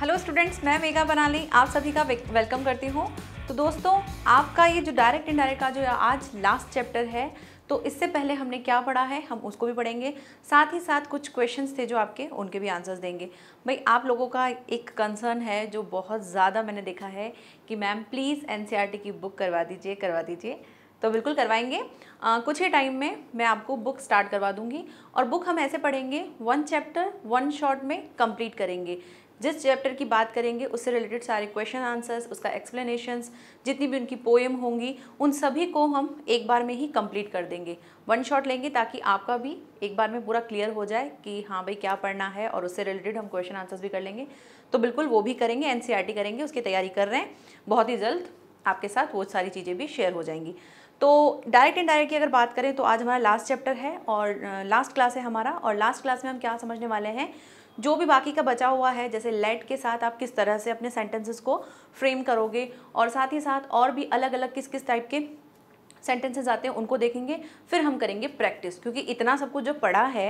hello students मैं मेघा बनाली आप सभी का वेलकम करती हूँ तो दोस्तों आपका ये जो डायरेक्ट इनडायरेक्ट का जो आज लास्ट चैप्टर है तो इससे पहले हमने क्या पढ़ा है हम उसको भी पढ़ेंगे साथ ही साथ कुछ क्वेश्चंस थे जो आपके उनके भी आंसर्स देंगे भाई आप लोगों का एक कंसर्न है जो बहुत ज़्यादा मैंने देखा है कि मैम प्लीज़ एन की बुक करवा दीजिए करवा दीजिए तो बिल्कुल करवाएंगे आ, कुछ ही टाइम में मैं आपको बुक स्टार्ट करवा दूंगी और बुक हम ऐसे पढ़ेंगे वन चैप्टर वन शॉट में कंप्लीट करेंगे जिस चैप्टर की बात करेंगे उससे रिलेटेड सारे क्वेश्चन आंसर्स उसका एक्सप्लेनेशंस जितनी भी उनकी पोएम होंगी उन सभी को हम एक बार में ही कंप्लीट कर देंगे वन शॉट लेंगे ताकि आपका भी एक बार में पूरा क्लियर हो जाए कि हाँ भाई क्या पढ़ना है और उससे रिलेटेड हम क्वेश्चन आंसर्स भी कर लेंगे तो बिल्कुल वो भी करेंगे एन e करेंगे उसकी तैयारी कर रहे हैं बहुत ही जल्द आपके साथ वो सारी चीज़ें भी शेयर हो जाएंगी तो डायरेक्ट एंड डायरेक्ट की अगर बात करें तो आज हमारा लास्ट चैप्टर है और लास्ट uh, क्लास है हमारा और लास्ट क्लास में हम क्या समझने वाले हैं जो भी बाकी का बचा हुआ है जैसे लेट के साथ आप किस तरह से अपने सेंटेंसेस को फ्रेम करोगे और साथ ही साथ और भी अलग अलग किस किस टाइप के सेंटेंसेज आते हैं उनको देखेंगे फिर हम करेंगे प्रैक्टिस क्योंकि इतना सब कुछ जो पढ़ा है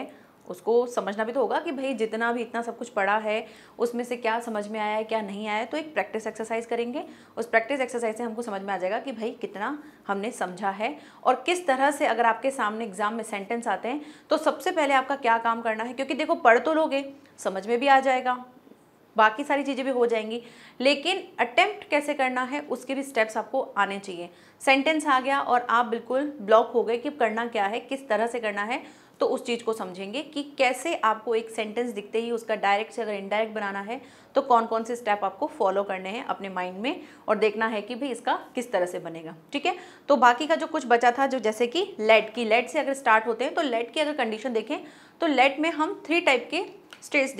उसको समझना भी तो होगा कि भाई जितना भी इतना सब कुछ पढ़ा है उसमें से क्या समझ में आया है क्या नहीं आया है तो एक प्रैक्टिस एक्सरसाइज करेंगे उस प्रैक्टिस एक्सरसाइज से हमको समझ में आ जाएगा कि भाई कितना हमने समझा है और किस तरह से अगर आपके सामने एग्जाम में सेंटेंस आते हैं तो सबसे पहले आपका क्या काम करना है क्योंकि देखो पढ़ तो लोगे समझ में भी आ जाएगा बाकी सारी चीज़ें भी हो जाएंगी लेकिन अटैम्प्ट कैसे करना है उसके भी स्टेप्स आपको आने चाहिए सेंटेंस आ गया और आप बिल्कुल ब्लॉक हो गए कि करना क्या है किस तरह से करना है तो उस चीज़ को समझेंगे कि कैसे आपको एक सेंटेंस दिखते ही उसका डायरेक्ट से अगर इनडायरेक्ट बनाना है तो कौन कौन से स्टेप आपको फॉलो करने हैं अपने माइंड में और देखना है कि भाई इसका किस तरह से बनेगा ठीक है तो बाकी का जो कुछ बचा था जो जैसे कि लेट की लेट से अगर स्टार्ट होते हैं तो लेट की अगर कंडीशन देखें तो लेट में हम थ्री टाइप के स्टेज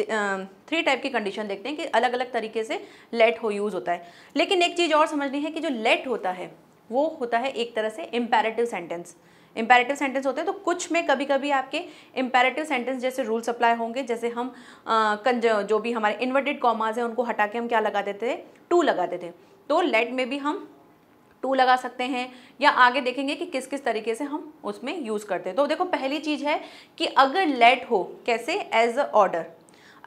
थ्री टाइप की कंडीशन देखते हैं कि अलग अलग तरीके से लेट हो यूज़ होता है लेकिन एक चीज़ और समझनी है कि जो लेट होता है वो होता है एक तरह से इम्पेरेटिव सेंटेंस इम्पेरेटिव सेंटेंस होते हैं तो कुछ में कभी कभी आपके इम्पेरेटिव सेंटेंस जैसे रूल्स अप्लाई होंगे जैसे हम आ, जो भी हमारे इन्वर्टेड कॉमाज हैं उनको हटा के हम क्या लगा देते थे टू लगा देते थे तो लेट में भी हम टू लगा सकते हैं या आगे देखेंगे कि किस किस तरीके से हम उसमें यूज़ करते हैं तो देखो पहली चीज़ है कि अगर लेट हो कैसे एज अ ऑर्डर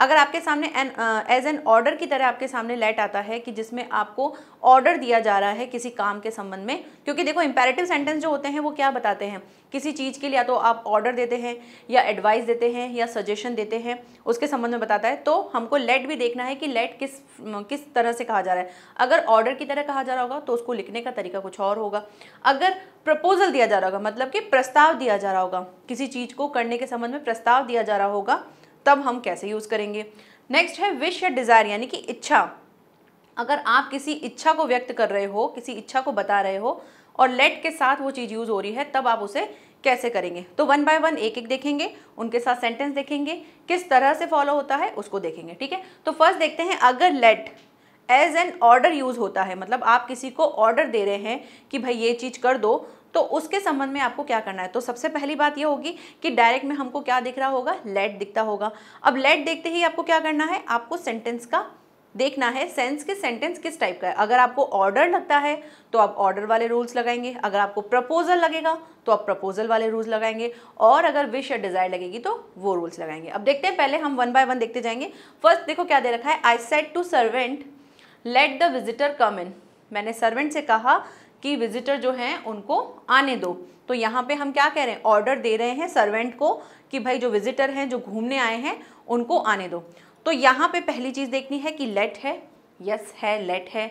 अगर आपके सामने एन एज एन ऑर्डर की तरह आपके सामने लेट आता है कि जिसमें आपको ऑर्डर दिया जा रहा है किसी काम के संबंध में क्योंकि देखो इंपेरेटिव सेंटेंस जो होते हैं वो क्या बताते हैं किसी चीज़ के लिए या तो आप ऑर्डर देते हैं या एडवाइस देते हैं या सजेशन देते हैं उसके संबंध में बताता है तो हमको लेट भी देखना है कि लेट किस किस तरह से कहा जा रहा है अगर ऑर्डर की तरह कहा जा रहा होगा तो उसको लिखने का तरीका कुछ और होगा अगर प्रपोजल दिया जा रहा होगा मतलब कि प्रस्ताव दिया जा रहा होगा किसी चीज़ को करने के संबंध में प्रस्ताव दिया जा रहा होगा तब हम कैसे यूज़ करेंगे नेक्स्ट है विश या डिज़ायर यानी कि इच्छा अगर आप किसी इच्छा को व्यक्त कर रहे हो किसी इच्छा को बता रहे हो और लेट के साथ वो चीज़ यूज़ हो रही है तब आप उसे कैसे करेंगे तो वन बाय वन एक एक देखेंगे उनके साथ सेंटेंस देखेंगे किस तरह से फॉलो होता है उसको देखेंगे ठीक है तो फर्स्ट देखते हैं अगर let as an order use होता है मतलब आप किसी को ऑर्डर दे रहे हैं कि भाई ये चीज़ कर दो तो उसके संबंध में आपको क्या करना है तो सबसे पहली बात यह होगी कि डायरेक्ट में हमको क्या दिख रहा होगा लेट दिखता होगा अब लेट देखते ही आपको क्या करना है आपको सेंटेंस का देखना है सेंस के सेंटेंस किस टाइप का है अगर आपको ऑर्डर लगता है तो आप ऑर्डर वाले रूल्स लगाएंगे अगर आपको प्रपोजल लगेगा तो आप प्रपोजल वाले रूल्स लगाएंगे और अगर विश या डिज़ायर लगेगी तो वो रूल्स लगाएंगे अब देखते हैं पहले हम वन बाय वन देखते जाएंगे फर्स्ट देखो क्या दे रखा है I said to servant let the visitor come in मैंने सर्वेंट से कहा कि विजिटर जो हैं उनको आने दो तो यहाँ पे हम क्या कह रहे हैं ऑर्डर दे रहे हैं सर्वेंट को कि भाई जो विजिटर हैं जो घूमने आए हैं उनको आने दो तो यहाँ पे पहली चीज़ देखनी है कि लेट है यस है लेट है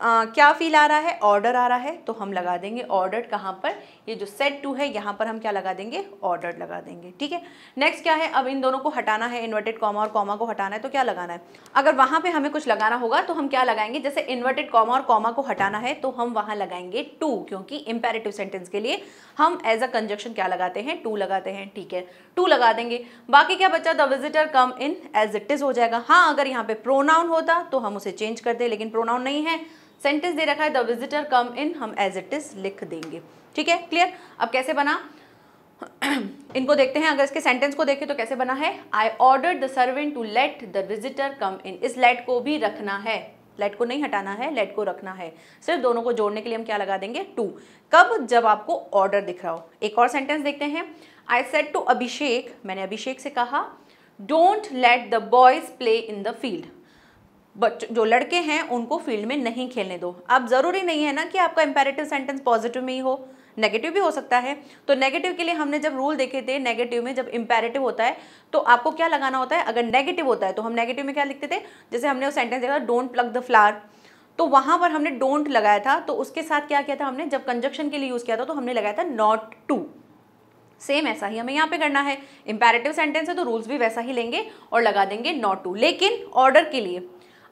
आ, क्या फील आ रहा है ऑर्डर आ रहा है तो हम लगा देंगे ऑर्डर कहाँ पर ये जो सेट टू है यहाँ पर हम क्या लगा देंगे ऑर्डर लगा देंगे ठीक है नेक्स्ट क्या है अब इन दोनों को हटाना है इन्वर्टेड कॉमा और कॉमा को हटाना है तो क्या लगाना है अगर वहाँ पे हमें कुछ लगाना होगा तो हम क्या लगाएंगे जैसे इन्वर्टेड कॉमा और कॉमा को हटाना है तो हम वहाँ लगाएंगे टू क्योंकि इम्पेरेटिव सेंटेंस के लिए हम एज अ कंजक्शन क्या लगाते हैं टू लगाते हैं ठीक है टू लगा देंगे बाकी क्या बच्चा the visitor come in as it is हो जाएगा हाँ अगर यहाँ पे प्रोनाउन होता तो हम उसे चेंज करते लेकिन प्रोनाउन नहीं है सेंटेंस दे रखा है द विजिटर कम इन हम एज इट इज लिख देंगे ठीक है क्लियर अब कैसे बना इनको देखते हैं अगर इसके सेंटेंस को देखें तो कैसे बना है I order the servant to let the visitor come in इस लेट को भी रखना है लेट को नहीं हटाना है लेट को रखना है सिर्फ दोनों को जोड़ने के लिए हम क्या लगा देंगे टू कब जब आपको ऑर्डर दिख रहा हो एक और सेंटेंस देखते हैं आई सेट टू अभिषेक मैंने अभिषेक से कहा don't let the boys play in the field जो लड़के हैं उनको फील्ड में नहीं खेलने दो अब ज़रूरी नहीं है ना कि आपका इंपेरेटिव सेंटेंस पॉजिटिव में ही हो नेगेटिव भी हो सकता है तो नेगेटिव के लिए हमने जब रूल देखे थे नेगेटिव में जब इंपेरेटिव होता है तो आपको क्या लगाना होता है अगर नेगेटिव होता है तो हम नेगेटिव में क्या लिखते थे जैसे हमने वो सेंटेंस देखा डोंट प्लग द फ्लार तो वहाँ पर हमने डोंट लगाया था तो उसके साथ क्या किया था हमने जब कंजक्शन के लिए यूज़ किया था तो हमने लगाया था नॉट टू सेम ऐसा ही हमें यहाँ पे करना है इंपेरेटिव सेंटेंस है तो रूल्स भी वैसा ही लेंगे और लगा देंगे नॉट टू लेकिन ऑर्डर के लिए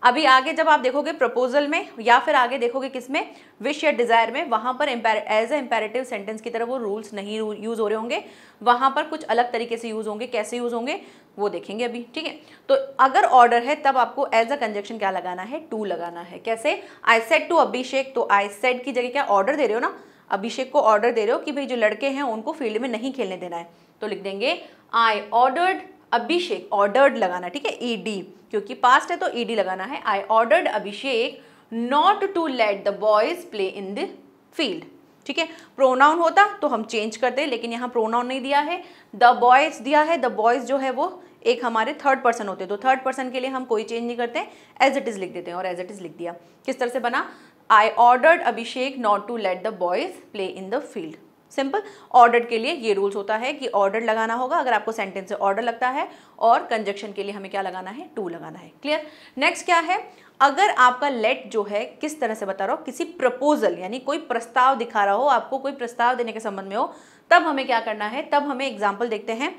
अभी आगे जब आप देखोगे प्रपोजल में या फिर आगे देखोगे किसमें विश या डिज़ायर में वहाँ पर एज ए इम्पेरेटिव सेंटेंस की तरह वो रूल्स नहीं यूज़ हो रहे होंगे वहाँ पर कुछ अलग तरीके से यूज़ होंगे कैसे यूज़ होंगे वो देखेंगे अभी ठीक है तो अगर ऑर्डर है तब आपको एज अ कंजक्शन क्या लगाना है टू लगाना है कैसे आई सेट टू अभिषेक तो आई सेट की जगह क्या ऑर्डर दे रहे हो ना अभिषेक को ऑर्डर दे रहे हो कि भाई जो लड़के हैं उनको फील्ड में नहीं खेलने देना है तो लिख देंगे आई ऑर्डर्ड अभिषेक ऑर्डर्ड लगाना ठीक है ईडी e क्योंकि पास्ट है तो ईडी e लगाना है I ordered Abhishek not to let the boys play in the field ठीक है प्रोनाउन होता तो हम चेंज करते लेकिन यहाँ प्रोनाउन नहीं दिया है द बॉयज दिया है द बॉयज जो है वो एक हमारे थर्ड पर्सन होते तो थर्ड पर्सन के लिए हम कोई चेंज नहीं करते एज इट इज़ लिख देते हैं और एज इट इज़ लिख दिया किस तरह से बना I ordered Abhishek not to let the boys play in the field simple order के लिए ये रूल्स होता है कि ऑर्डर लगाना होगा अगर आपको सेंटेंस से ऑर्डर लगता है और कंजक्शन के लिए हमें क्या लगाना है टू लगाना है क्लियर नेक्स्ट क्या है अगर आपका लेट जो है किस तरह से बता रहा हो किसी प्रपोजल यानी कोई प्रस्ताव दिखा रहा हो आपको कोई प्रस्ताव देने के संबंध में हो तब हमें क्या करना है तब हमें एग्जाम्पल देखते हैं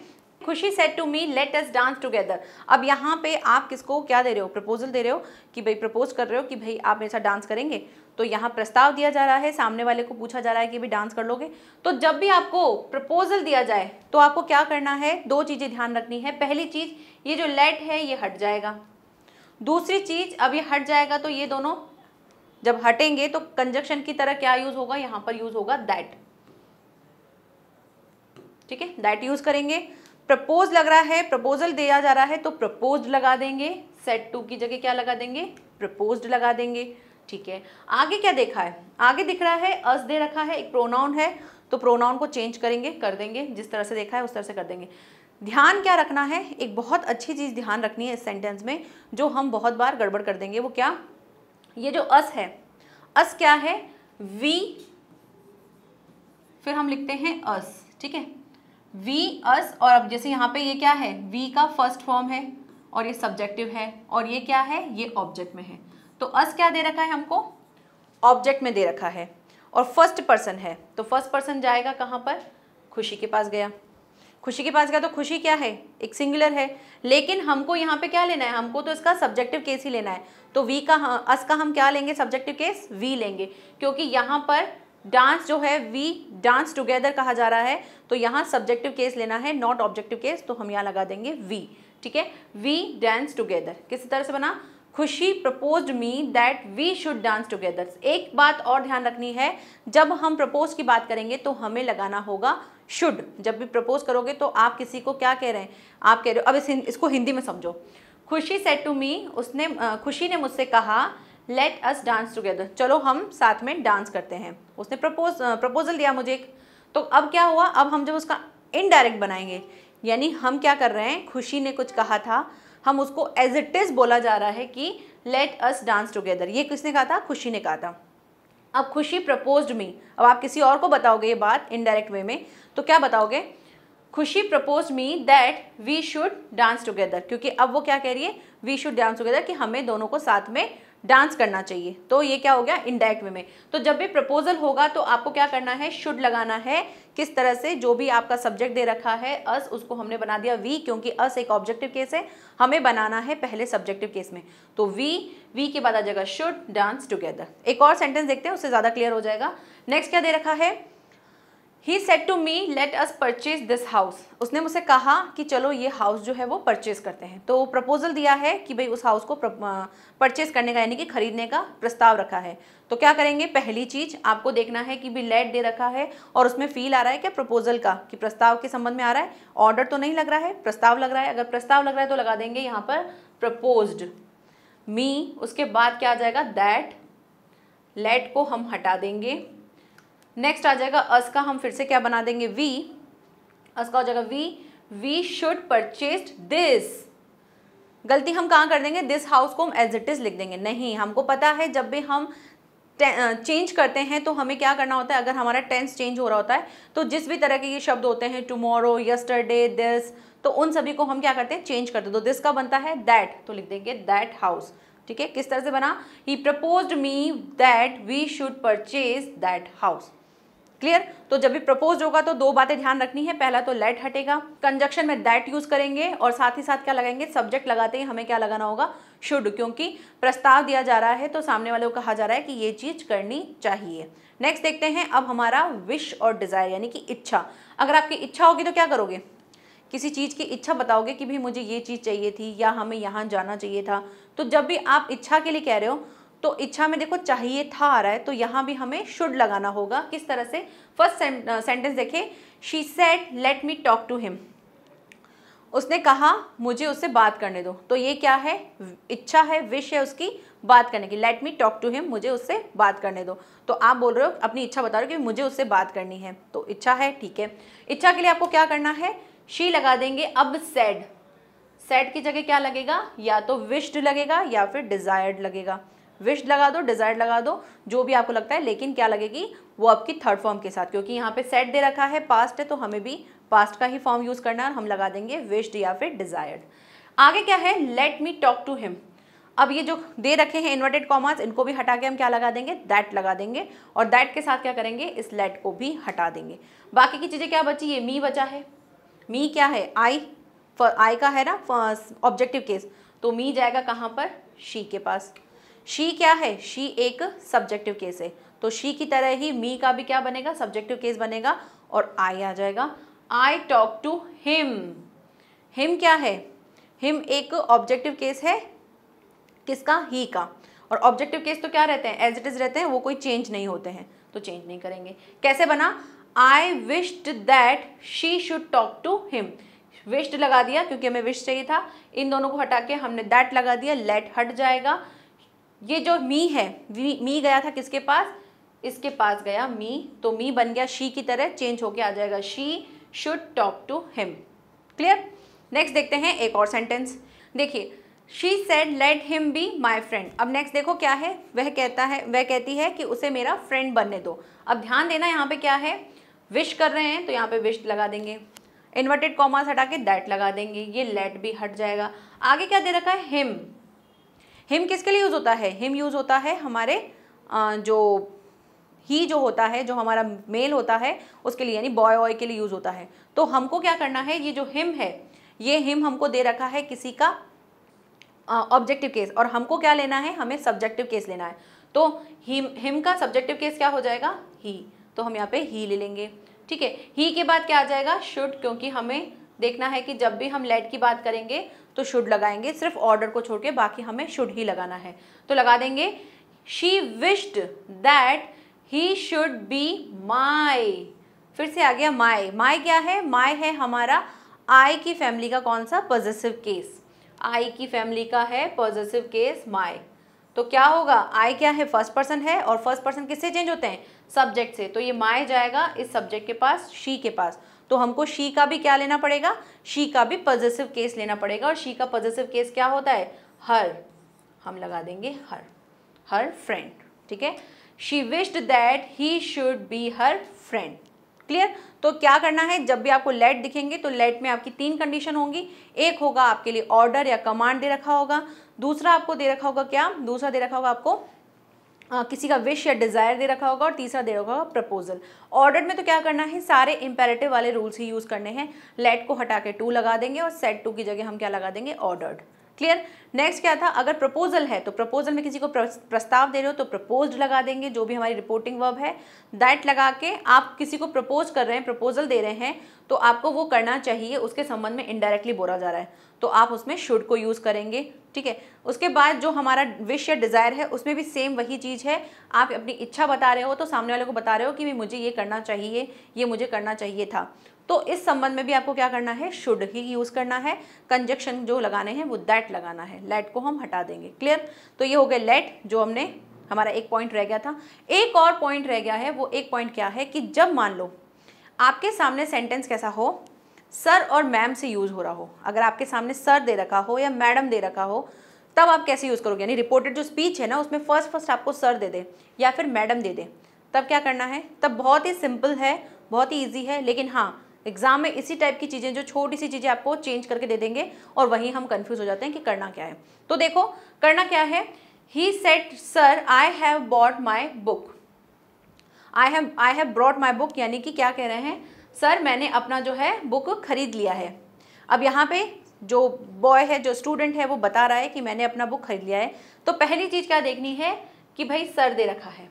Khushi said to me let's dance together अब यहाँ पे आप किसको क्या दे रहे हो प्रपोजल दे रहे हो कि भाई प्रपोज कर रहे हो कि भाई आप मेरे साथ डांस करेंगे तो यहाँ प्रस्ताव दिया जा रहा है सामने वाले को पूछा जा रहा है कि भी डांस कर लोगे तो जब भी आपको प्रपोजल दिया जाए तो आपको क्या करना है दो चीज़ें ध्यान रखनी है पहली चीज़ ये जो लेट है ये हट जाएगा दूसरी चीज़ अब ये हट जाएगा तो ये दोनों जब हटेंगे तो कंजक्शन की तरह क्या यूज़ होगा यहाँ पर यूज़ होगा दैट ठीक है दैट यूज़ करेंगे प्रपोज लग रहा है प्रपोजल दिया जा रहा है तो प्रपोज लगा देंगे सेट टू की जगह क्या लगा देंगे प्रपोज लगा देंगे ठीक है आगे क्या देखा है आगे दिख रहा है अस दे रखा है एक प्रोनाउन है तो प्रोनाउन को चेंज करेंगे कर देंगे जिस तरह से देखा है उस तरह से कर देंगे ध्यान क्या रखना है एक बहुत अच्छी चीज़ ध्यान रखनी है इस सेंटेंस में जो हम बहुत बार गड़बड़ कर देंगे वो क्या ये जो अस है अस क्या है वी फिर हम लिखते हैं अस ठीक है वी अस और अब जैसे यहाँ पे ये क्या है वी का फर्स्ट फॉर्म है और ये सब्जेक्टिव है और ये क्या है ये ऑब्जेक्ट में है तो अस क्या दे रखा है हमको ऑब्जेक्ट में दे रखा है और फर्स्ट पर्सन है तो फर्स्ट पर्सन जाएगा कहाँ पर खुशी के पास गया खुशी के पास गया तो खुशी क्या है एक सिंगुलर है लेकिन हमको यहाँ पे क्या लेना है हमको तो इसका सब्जेक्टिव केस ही लेना है तो वी का अस हाँ, का हम क्या लेंगे सब्जेक्टिव केस वी लेंगे क्योंकि यहाँ पर डांस जो है वी डांस टुगेदर कहा जा रहा है तो यहाँ सब्जेक्टिव केस लेना है नॉट ऑब्जेक्टिव केस तो हम यहाँ लगा देंगे वी ठीक है वी डांस टुगेदर किस तरह से बना Khushi propose me that we should dance together एक बात और ध्यान रखनी है जब हम प्रपोज की बात करेंगे तो हमें लगाना होगा शुड जब भी प्रपोज करोगे तो आप किसी को क्या कह रहे हैं आप कह रहे हो अब इस, इसको हिंदी में समझो खुशी सेट टू मी उसने खुशी ने मुझसे कहा लेट अस डांस टुगेदर चलो हम साथ में डांस करते हैं उसने प्रपोज प्रपोजल दिया मुझे एक तो अब क्या हुआ अब हम जब उसका इनडायरेक्ट बनाएंगे यानी हम क्या कर रहे हैं खुशी ने कुछ कहा था हम उसको एज इट इज़ बोला जा रहा है कि लेट अस डांस टुगेदर ये किसने कहा था खुशी ने कहा था अब खुशी प्रपोज्ड मी अब आप किसी और को बताओगे ये बात इनडायरेक्ट वे में तो क्या बताओगे Khushi propose me that we should dance together क्योंकि अब वो क्या कह रही है वी शुड डांस टुगेदर कि हमें दोनों को साथ में डांस करना चाहिए तो ये क्या हो गया इनडायरेक्ट वे में तो जब भी प्रपोजल होगा तो आपको क्या करना है शुड लगाना है किस तरह से जो भी आपका सब्जेक्ट दे रखा है अस उसको हमने बना दिया वी क्योंकि अस एक ऑब्जेक्टिव केस है हमें बनाना है पहले सब्जेक्टिव केस में तो वी वी के बाद आ जाएगा शुड डांस टुगेदर एक और सेंटेंस देखते हैं उससे ज़्यादा क्लियर हो जाएगा नेक्स्ट क्या दे रखा है he said to me let us purchase this house उसने मुझसे कहा कि चलो ये हाउस जो है वो परचेज करते हैं तो प्रपोजल दिया है कि भाई उस हाउस को परचेज करने का यानी कि खरीदने का प्रस्ताव रखा है तो क्या करेंगे पहली चीज आपको देखना है कि भी लेट दे रखा है और उसमें फील आ रहा है क्या प्रपोजल का कि प्रस्ताव के संबंध में आ रहा है ऑर्डर तो नहीं लग रहा है प्रस्ताव लग रहा है अगर प्रस्ताव लग रहा है तो लगा देंगे यहाँ पर प्रपोज्ड मी उसके बाद क्या आ जाएगा दैट लेट को हम हटा देंगे नेक्स्ट आ जाएगा अस का हम फिर से क्या बना देंगे वी अस का हो जाएगा we we should purchase this गलती हम कहाँ कर देंगे दिस हाउस को हम एज इट इज़ लिख देंगे नहीं हमको पता है जब भी हम चेंज करते हैं तो हमें क्या करना होता है अगर हमारा टेंस चेंज हो रहा होता है तो जिस भी तरह के ये शब्द होते हैं टुमोरो यस्टरडे दिस तो उन सभी को हम क्या करते हैं चेंज करते हैं तो दिस का बनता है दैट तो लिख देंगे दैट हाउस ठीक है किस तरह से बना he propose me that we should purchase that house clear तो जब भी प्रपोज होगा तो दो बातें ध्यान रखनी है पहला तो लेट हटेगा कंजक्शन में दैट यूज करेंगे और साथ ही साथ क्या लगाएंगे सब्जेक्ट लगाते ही हमें क्या लगाना होगा शुड क्योंकि प्रस्ताव दिया जा रहा है तो सामने वाले को कहा जा रहा है कि ये चीज करनी चाहिए नेक्स्ट देखते हैं अब हमारा विश और डिजायर यानी कि इच्छा अगर आपकी इच्छा होगी तो क्या करोगे किसी चीज़ की इच्छा बताओगे कि भाई मुझे ये चीज़ चाहिए थी या हमें यहाँ जाना चाहिए था तो जब भी आप इच्छा के लिए कह रहे हो तो इच्छा में देखो चाहिए था आ रहा है तो यहाँ भी हमें शुड लगाना होगा किस तरह से फर्स्ट सेंटेंस देखे she said let me talk to him उसने कहा मुझे उससे बात करने दो तो ये क्या है इच्छा है विश है उसकी बात करने की let me talk to him मुझे उससे बात करने दो तो आप बोल रहे हो अपनी इच्छा बता रहे हो कि मुझे उससे बात करनी है तो इच्छा है ठीक है इच्छा के लिए आपको क्या करना है शी लगा देंगे अब सैड सेड की जगह क्या लगेगा या तो विश्ड लगेगा या फिर डिज़ायर्ड लगेगा विश लगा दो डिजायर लगा दो जो भी आपको लगता है लेकिन क्या लगेगी वो आपकी थर्ड फॉर्म के साथ क्योंकि यहाँ पे सेट दे रखा है पास्ट है तो हमें भी पास्ट का ही फॉर्म यूज़ करना है हम लगा देंगे विश्ड या फिर डिजायर्ड आगे क्या है let me talk to him अब ये जो दे रखे हैं इन्वर्टेड कॉमर्स इनको भी हटा के हम क्या लगा देंगे दैट लगा देंगे और दैट के साथ क्या करेंगे इस लेट को भी हटा देंगे बाकी की चीज़ें क्या बची ये मी बचा है मी क्या है आई आई का है ना ऑब्जेक्टिव केस तो मी जाएगा कहाँ पर शी के पास शी क्या है शी एक सब्जेक्टिव केस है तो शी की तरह ही मी का भी क्या बनेगा सब्जेक्टिव केस बनेगा और आई आ जाएगा I talk to him him क्या है हिम एक ऑब्जेक्टिव केस है किसका ही का और ऑब्जेक्टिव केस तो क्या रहते हैं एज इट इज रहते हैं वो कोई चेंज नहीं होते हैं तो चेंज नहीं करेंगे कैसे बना I wished that she should talk to him wished लगा दिया क्योंकि हमें विश चाहिए था इन दोनों को हटा के हमने दैट लगा दिया लेट हट जाएगा ये जो मी है मी गया था किसके पास इसके पास गया मी तो मी बन गया शी की तरह चेंज होके आ जाएगा she should talk to him clear next देखते हैं एक और सेंटेंस देखिए she said let him be my friend अब नेक्स्ट देखो क्या है वह कहता है वह कहती है कि उसे मेरा फ्रेंड बनने दो अब ध्यान देना यहाँ पे क्या है विश कर रहे हैं तो यहाँ पे विश लगा देंगे इन्वर्टेड कॉमास हटा के दैट लगा देंगे ये लेट भी हट जाएगा आगे क्या दे रखा है हिम हिम किसके लिए यूज़ होता है हिम यूज़ होता है हमारे जो ही जो होता है जो हमारा मेल होता है उसके लिए यानी बॉय ऑय के लिए यूज़ होता है तो हमको क्या करना है ये जो हिम है ये हिम हमको दे रखा है किसी का ऑब्जेक्टिव केस और हमको क्या लेना है हमें सब्जेक्टिव केस लेना है तो हिम हिम का सब्जेक्टिव केस क्या हो जाएगा ही तो हम यहाँ पे ही ले लेंगे ठीक है ही के बाद क्या आ जाएगा शुड क्योंकि हमें देखना है कि जब भी हम लेट की बात करेंगे तो शुड लगाएंगे सिर्फ ऑर्डर को छोड़ के बाकी हमें शुड ही लगाना है तो लगा देंगे she wished that he should be my फिर से आ गया माई माई क्या है माई है हमारा आई की फैमिली का कौन सा पॉजिटिव केस आई की फैमिली का है पॉजिटिव केस माई तो क्या होगा आई क्या है फर्स्ट पर्सन है और फर्स्ट पर्सन किससे चेंज होते हैं सब्जेक्ट से तो ये माई जाएगा इस सब्जेक्ट के पास शी के पास तो हमको शी का भी क्या लेना पड़ेगा शी का भी पॉजिटिव केस लेना पड़ेगा और शी का पॉजिटिव केस क्या होता है हर हम लगा देंगे हर हर फ्रेंड ठीक है she wished that he should be her friend clear तो क्या करना है जब भी आपको लेट दिखेंगे तो लेट में आपकी तीन कंडीशन होंगी एक होगा आपके लिए ऑर्डर या कमांड दे रखा होगा दूसरा आपको दे रखा होगा क्या दूसरा दे रखा होगा आपको किसी का विश या डिज़ायर दे रखा होगा और तीसरा दे रखा होगा प्रपोजल ऑर्डर में तो क्या करना है सारे इम्पेरेटिव वाले रूल्स ही यूज़ करने हैं लेट को हटा के टू लगा देंगे और सेट टू की जगह हम क्या लगा देंगे ऑर्डर्ड क्लियर नेक्स्ट क्या था अगर प्रपोजल है तो प्रपोजल में किसी को प्रस्ताव दे रहे हो तो प्रपोज्ड लगा देंगे जो भी हमारी रिपोर्टिंग वर्ब है दैट लगा के आप किसी को प्रपोज कर रहे हैं प्रपोजल दे रहे हैं तो आपको वो करना चाहिए उसके संबंध में इनडायरेक्टली बोला जा रहा है तो आप उसमें शुड को यूज़ करेंगे ठीक है उसके बाद जो हमारा विश या डिज़ायर है उसमें भी सेम वही चीज़ है आप अपनी इच्छा बता रहे हो तो सामने वाले को बता रहे हो कि मुझे ये करना चाहिए ये मुझे करना चाहिए था तो इस संबंध में भी आपको क्या करना है शुड ही यूज़ करना है कंजक्शन जो लगाने हैं वो दैट लगाना है लेट को हम हटा देंगे क्लियर तो ये हो गए लेट जो हमने हमारा एक पॉइंट रह गया था एक और पॉइंट रह गया है वो एक पॉइंट क्या है कि जब मान लो आपके सामने सेंटेंस कैसा हो सर और मैम से यूज़ हो रहा हो अगर आपके सामने सर दे रखा हो या मैडम दे रखा हो तब आप कैसे यूज़ करोगे यानी रिपोर्टेड जो स्पीच है ना उसमें फर्स्ट फर्स्ट आपको सर दे दे या फिर मैडम दे दे तब क्या करना है तब बहुत ही सिंपल है बहुत ही ईजी है लेकिन हाँ एग्जाम में इसी टाइप की चीज़ें जो छोटी सी चीज़ें आपको चेंज करके दे देंगे और वहीं हम कंफ्यूज हो जाते हैं कि करना क्या है तो देखो करना क्या है he said sir I have bought my book I have I have brought my book यानी कि क्या कह रहे हैं सर मैंने अपना जो है बुक खरीद लिया है अब यहाँ पे जो बॉय है जो स्टूडेंट है वो बता रहा है कि मैंने अपना बुक खरीद लिया है तो पहली चीज़ क्या देखनी है कि भाई सर दे रखा है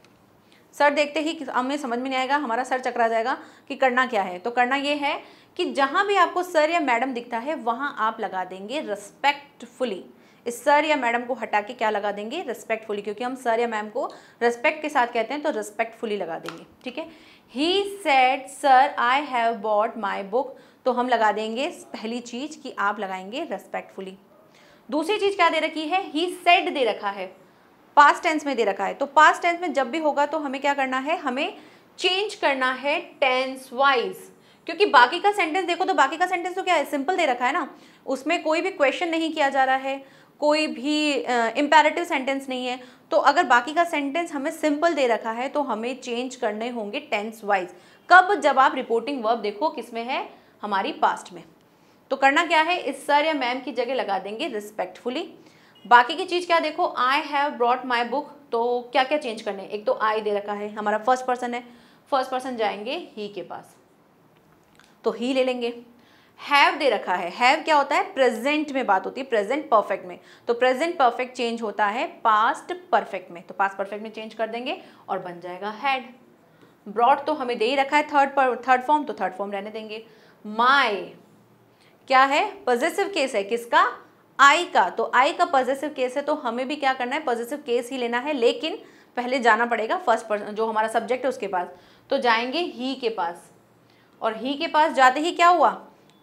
सर देखते ही हमें समझ में नहीं आएगा हमारा सर चकरा जाएगा कि करना क्या है तो करना ये है कि जहाँ भी आपको सर या मैडम दिखता है वहाँ आप लगा देंगे रिस्पेक्टफुली इस सर या मैडम को हटा के क्या लगा देंगे रिस्पेक्टफुली क्योंकि हम सर या मैम को रिस्पेक्ट के साथ कहते हैं तो रिस्पेक्टफुली लगा देंगे ठीक है he said sir I have bought my book तो हम लगा देंगे पहली चीज़ कि आप लगाएंगे रेस्पेक्टफुली दूसरी चीज़ क्या दे रखी है ही सेट दे रखा है पास टेंस में दे रखा है तो पास टेंस में जब भी होगा तो हमें क्या करना है हमें चेंज करना है टेंस वाइज क्योंकि बाकी का सेंटेंस देखो तो बाकी का सेंटेंस तो क्या है सिंपल दे रखा है ना उसमें कोई भी क्वेश्चन नहीं किया जा रहा है कोई भी इम्पेरेटिव uh, सेंटेंस नहीं है तो अगर बाकी का सेंटेंस हमें सिंपल दे रखा है तो हमें चेंज करने होंगे टेंस वाइज कब जब आप रिपोर्टिंग वर्ब देखो किसमें है हमारी पास्ट में तो करना क्या है इस सर या मैम की जगह लगा देंगे रिस्पेक्टफुली बाकी की चीज़ क्या देखो I have brought my book तो क्या क्या चेंज करने एक तो आई दे रखा है हमारा फर्स्ट पर्सन है फर्स्ट पर्सन जाएंगे ही के पास तो ही ले लेंगे हैव दे रखा है हैव क्या होता है प्रेजेंट में बात होती है प्रेजेंट परफेक्ट में तो प्रेजेंट परफेक्ट चेंज होता है पास्ट परफेक्ट में तो पास्ट परफेक्ट में चेंज कर देंगे और बन जाएगा हैड ब्रॉड तो हमें दे ही रखा है थर्ड पर थर्ड फॉर्म तो थर्ड फॉर्म रहने देंगे माई क्या है पॉजिटिव केस है किसका आई का तो आई का पॉजिटिव केस है तो हमें भी क्या करना है पॉजिटिव केस ही लेना है लेकिन पहले जाना पड़ेगा फर्स्ट पर्सन जो हमारा सब्जेक्ट है उसके पास तो जाएंगे ही के पास और ही के पास जाते ही क्या हुआ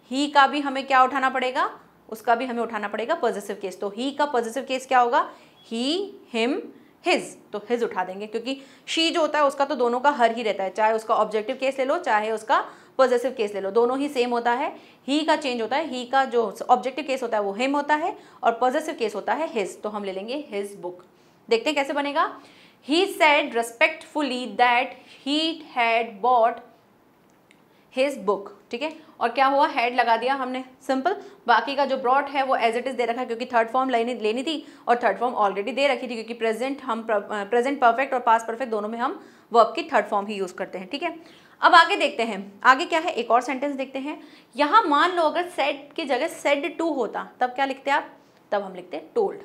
ही का भी हमें क्या उठाना पड़ेगा उसका भी हमें उठाना पड़ेगा पॉजिटिव केस तो ही का पॉजिटिव केस क्या होगा ही हिम हिज तो हिज उठा देंगे क्योंकि शी जो होता है उसका तो दोनों का हर ही रहता है चाहे उसका ऑब्जेक्टिव केस ले लो चाहे उसका पॉजिटिव केस ले लो दोनों ही सेम होता है ही का चेंज होता है ही का जो ऑब्जेक्टिव केस होता है वो हिम होता है और पॉजिटिव केस होता है हिज तो हम ले लेंगे हिज बुक देखते हैं कैसे बनेगा he said respectfully that he had bought his book ठीक है और क्या हुआ हेड लगा दिया हमने सिंपल बाकी का जो ब्रॉड है वो एज इट इज़ दे रखा क्योंकि थर्ड फॉर्म लेनी लेनी थी और थर्ड फॉर्म ऑलरेडी दे रखी थी क्योंकि प्रेजेंट हम प्रेजेंट परफेक्ट और पास परफेक्ट दोनों में हम वर्ब की थर्ड फॉर्म ही यूज़ करते हैं ठीक है अब आगे देखते हैं आगे क्या है एक और सेंटेंस देखते हैं यहाँ मान लो अगर सेड की जगह सेड टू होता तब क्या लिखते आप तब हम लिखते हैं टोल्ड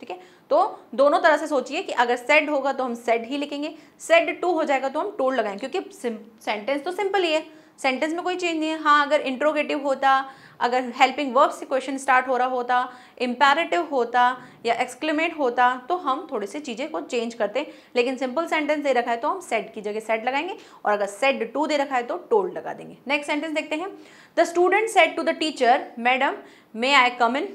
ठीक है तो दोनों तरह से सोचिए कि अगर सेड होगा तो हम सेड ही लिखेंगे सेड टू हो जाएगा तो हम टोल्ड लगाएंगे क्योंकि सेंटेंस तो सिंपल ही है सेंटेंस में कोई चेंज नहीं है हाँ अगर इंट्रोगेटिव होता अगर हेल्पिंग वर्ब से क्वेश्चन स्टार्ट हो रहा होता इम्पेरेटिव होता या एक्सक्लेमेट होता तो हम थोड़ी सी चीज़ें को चेंज करते लेकिन सिंपल सेंटेंस दे रखा है तो हम सेट की जगह सेट लगाएंगे और अगर सेट टू दे रखा है तो टोल्ड लगा देंगे नेक्स्ट सेंटेंस देखते हैं the student said to the teacher madam may I come in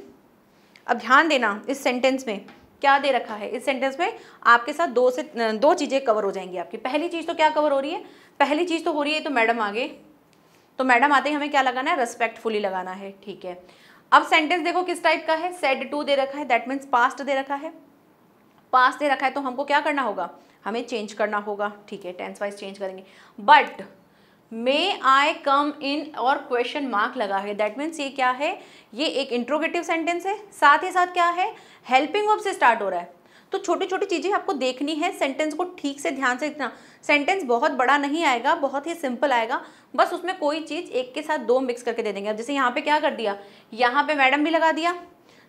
अब ध्यान देना इस सेंटेंस में क्या दे रखा है इस सेंटेंस में आपके साथ दो से दो चीज़ें कवर हो जाएंगी आपकी पहली चीज़ तो क्या कवर हो रही है पहली चीज़ तो हो रही है तो मैडम आगे तो मैडम आते ही हमें क्या लगाना है रेस्पेक्टफुली लगाना है ठीक है अब सेंटेंस देखो किस टाइप का है सेड टू दे रखा है दैट मीन्स पास्ट दे रखा है पास्ट दे रखा है तो हमको क्या करना होगा हमें चेंज करना होगा ठीक है टेंस वाइज चेंज करेंगे but may I come in और क्वेश्चन मार्क लगा है दैट मीन्स ये क्या है ये एक इंट्रोगेटिव सेंटेंस है साथ ही साथ क्या है हेल्पिंग वर्ब से स्टार्ट हो रहा है तो छोटी छोटी चीज़ें आपको देखनी है सेंटेंस को ठीक से ध्यान से इतना सेंटेंस बहुत बड़ा नहीं आएगा बहुत ही सिंपल आएगा बस उसमें कोई चीज़ एक के साथ दो मिक्स करके दे देंगे अब जैसे यहाँ पे क्या कर दिया यहाँ पे मैडम भी लगा दिया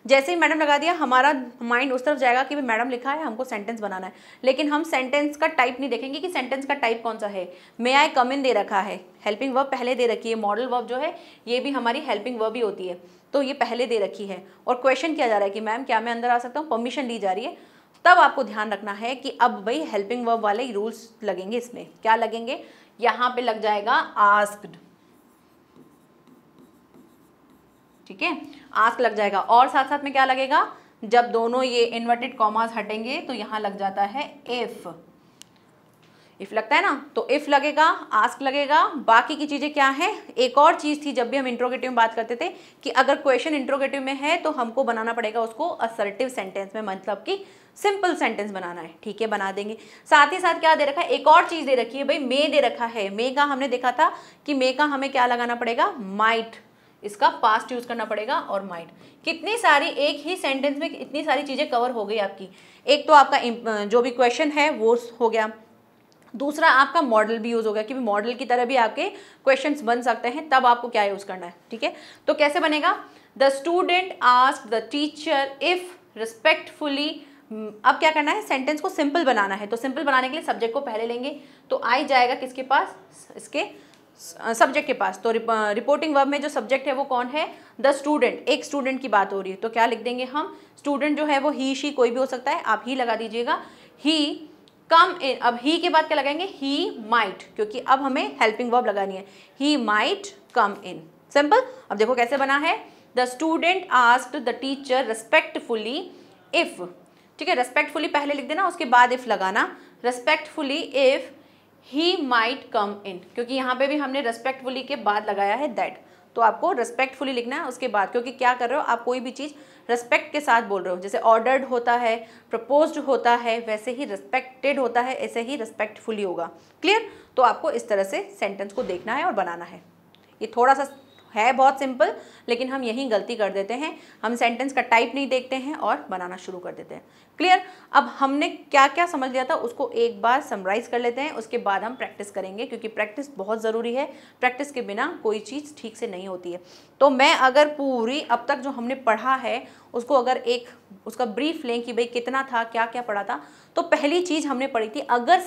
जैसे ही मैडम लगा दिया हमारा माइंड उस तरफ जाएगा कि भाई मैडम लिखा है हमको सेंटेंस बनाना है लेकिन हम सेंटेंस का टाइप नहीं देखेंगे कि सेंटेंस का टाइप कौन सा है मे आई कम इन दे रखा है हेल्पिंग वर्ब पहले दे रखी है मॉडल वर्ब जो है ये भी हमारी हेल्पिंग वर्ब ही होती है तो ये पहले दे रखी है और क्वेश्चन किया जा रहा है कि मैम क्या मैं अंदर आ सकता हूँ परमिशन ली जा रही है तब आपको ध्यान रखना है कि अब भाई हेल्पिंग वर्ब वाले रूल्स लगेंगे इसमें क्या लगेंगे यहाँ पे लग जाएगा आस्क्ड ठीक है आस्क लग जाएगा और साथ साथ में क्या लगेगा जब दोनों ये इन्वर्टेड कॉमास हटेंगे तो यहाँ लग जाता है इफ इफ लगता है ना तो इफ लगेगा आस्क लगेगा बाकी की चीज़ें क्या है एक और चीज़ थी जब भी हम इंट्रोगेटिव बात करते थे कि अगर क्वेश्चन इंट्रोगेटिव में है तो हमको बनाना पड़ेगा उसको असर्टिव सेंटेंस में मतलब कि सिंपल सेंटेंस बनाना है ठीक है बना देंगे साथ ही साथ क्या दे रखा है एक और चीज़ दे रखी है भाई मे दे रखा है मे का हमने देखा था कि मे का हमें क्या लगाना पड़ेगा माइट इसका पास्ट यूज करना पड़ेगा और माइंड कितनी सारी एक ही सेंटेंस में इतनी सारी चीज़ें कवर हो गई आपकी एक तो आपका जो भी क्वेश्चन है वो हो गया दूसरा आपका मॉडल भी यूज़ हो गया क्योंकि मॉडल की तरह भी आपके क्वेश्चन बन सकते हैं तब आपको क्या यूज़ करना है ठीक है तो कैसे बनेगा the student ask the teacher if respectfully अब क्या करना है सेंटेंस को सिंपल बनाना है तो सिंपल बनाने के लिए सब्जेक्ट को पहले लेंगे तो आई जाएगा किसके पास इसके सब्जेक्ट के पास तो रिपोर्टिंग वर्ब में जो सब्जेक्ट है वो कौन है द स्टूडेंट एक स्टूडेंट की बात हो रही है तो क्या लिख देंगे हम स्टूडेंट जो है वो ही शी कोई भी हो सकता है आप ही लगा दीजिएगा ही कम इन अब ही के बाद क्या लगाएंगे ही माइट क्योंकि अब हमें हेल्पिंग वर्ब लगानी है ही माइट कम इन सिंपल अब देखो कैसे बना है the student asked the teacher respectfully if ठीक है रेस्पेक्टफुली पहले लिख देना उसके बाद इफ लगाना respectfully if he might come in क्योंकि यहाँ पे भी हमने रेस्पेक्टफुली के बाद लगाया है दैट तो आपको रेस्पेक्टफुली लिखना है उसके बाद क्योंकि क्या कर रहे हो आप कोई भी चीज़ रेस्पेक्ट के साथ बोल रहे हो जैसे ऑर्डर्ड होता है प्रपोज्ड होता है वैसे ही रेस्पेक्टेड होता है ऐसे ही रेस्पेक्टफुली होगा क्लियर तो आपको इस तरह से सेंटेंस को देखना है और बनाना है ये थोड़ा सा है बहुत सिंपल लेकिन हम यही गलती कर देते हैं हम सेंटेंस का टाइप नहीं देखते हैं और बनाना शुरू कर देते हैं क्लियर अब हमने क्या क्या समझ लिया था उसको एक बार समराइज कर लेते हैं उसके बाद हम प्रैक्टिस करेंगे क्योंकि प्रैक्टिस बहुत ज़रूरी है प्रैक्टिस के बिना कोई चीज़ ठीक से नहीं होती है तो मैं अगर पूरी अब तक जो हमने पढ़ा है उसको अगर एक उसका ब्रीफ लें कि भाई कितना था क्या क्या पढ़ा था तो पहली चीज़ हमने पढ़ी थी अगर